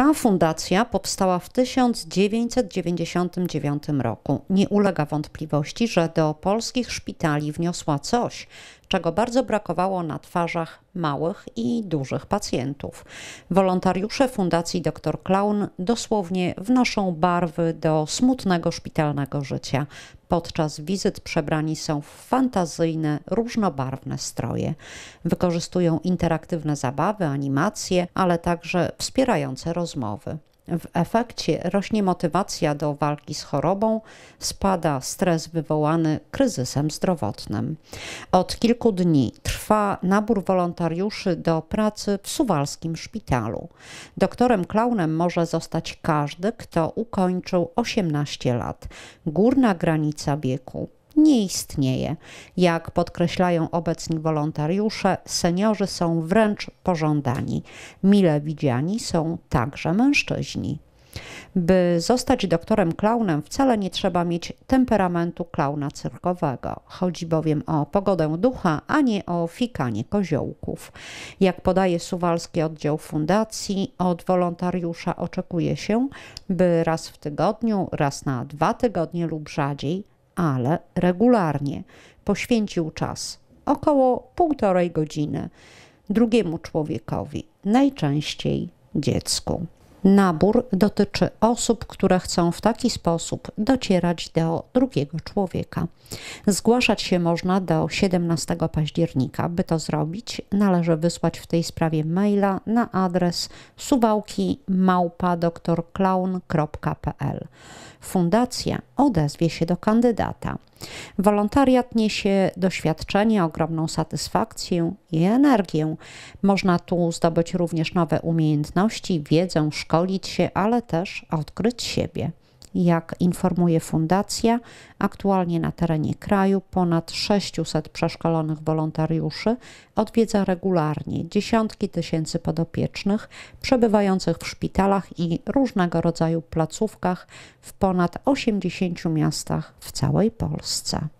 Ta fundacja powstała w 1999 roku. Nie ulega wątpliwości, że do polskich szpitali wniosła coś, czego bardzo brakowało na twarzach małych i dużych pacjentów. Wolontariusze Fundacji Dr Clown dosłownie wnoszą barwy do smutnego szpitalnego życia. Podczas wizyt przebrani są w fantazyjne, różnobarwne stroje. Wykorzystują interaktywne zabawy, animacje, ale także wspierające rozmowy. W efekcie rośnie motywacja do walki z chorobą, spada stres wywołany kryzysem zdrowotnym. Od kilku dni trwa nabór wolontariuszy do pracy w suwalskim szpitalu. Doktorem klaunem może zostać każdy, kto ukończył 18 lat. Górna granica wieku nie istnieje. Jak podkreślają obecni wolontariusze, seniorzy są wręcz pożądani. Mile widziani są także mężczyźni. By zostać doktorem klaunem, wcale nie trzeba mieć temperamentu klauna cyrkowego. Chodzi bowiem o pogodę ducha, a nie o fikanie koziołków. Jak podaje suwalski oddział fundacji, od wolontariusza oczekuje się, by raz w tygodniu, raz na dwa tygodnie lub rzadziej ale regularnie. Poświęcił czas około półtorej godziny drugiemu człowiekowi, najczęściej dziecku. Nabór dotyczy osób, które chcą w taki sposób docierać do drugiego człowieka. Zgłaszać się można do 17 października. By to zrobić, należy wysłać w tej sprawie maila na adres suwałki.małpa.doktorklaun.pl. Fundacja odezwie się do kandydata. Wolontariat niesie doświadczenie, ogromną satysfakcję i energię. Można tu zdobyć również nowe umiejętności, wiedzę, szkolenie, szkolić się, ale też odkryć siebie. Jak informuje fundacja, aktualnie na terenie kraju ponad 600 przeszkolonych wolontariuszy odwiedza regularnie dziesiątki tysięcy podopiecznych przebywających w szpitalach i różnego rodzaju placówkach w ponad 80 miastach w całej Polsce.